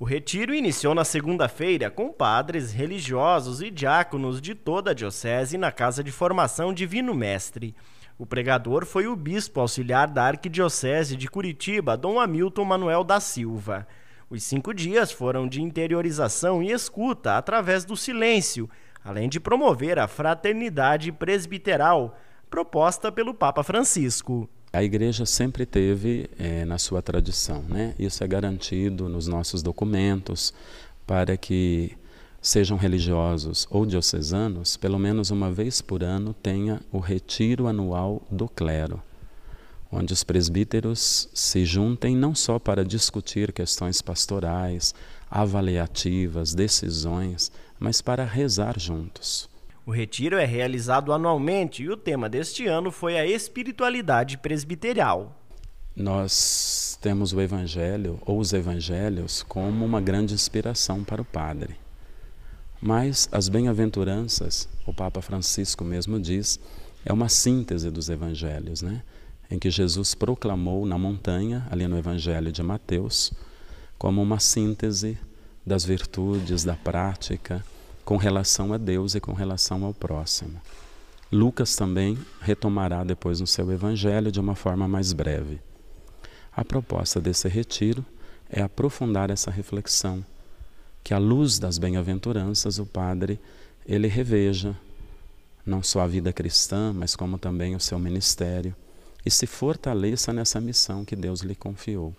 O retiro iniciou na segunda-feira com padres, religiosos e diáconos de toda a diocese na Casa de Formação Divino Mestre. O pregador foi o bispo auxiliar da Arquidiocese de Curitiba, Dom Hamilton Manuel da Silva. Os cinco dias foram de interiorização e escuta através do silêncio, além de promover a fraternidade presbiteral proposta pelo Papa Francisco a igreja sempre teve é, na sua tradição, né? Isso é garantido nos nossos documentos para que sejam religiosos ou diocesanos, pelo menos uma vez por ano tenha o retiro anual do clero, onde os presbíteros se juntem não só para discutir questões pastorais, avaliativas, decisões, mas para rezar juntos. O retiro é realizado anualmente e o tema deste ano foi a espiritualidade presbiterial. Nós temos o Evangelho ou os Evangelhos como uma grande inspiração para o padre. Mas as bem-aventuranças, o Papa Francisco mesmo diz, é uma síntese dos evangelhos, né? em que Jesus proclamou na montanha, ali no Evangelho de Mateus, como uma síntese das virtudes, da prática com relação a Deus e com relação ao próximo. Lucas também retomará depois no seu evangelho de uma forma mais breve. A proposta desse retiro é aprofundar essa reflexão, que à luz das bem-aventuranças o padre ele reveja não só a vida cristã, mas como também o seu ministério e se fortaleça nessa missão que Deus lhe confiou.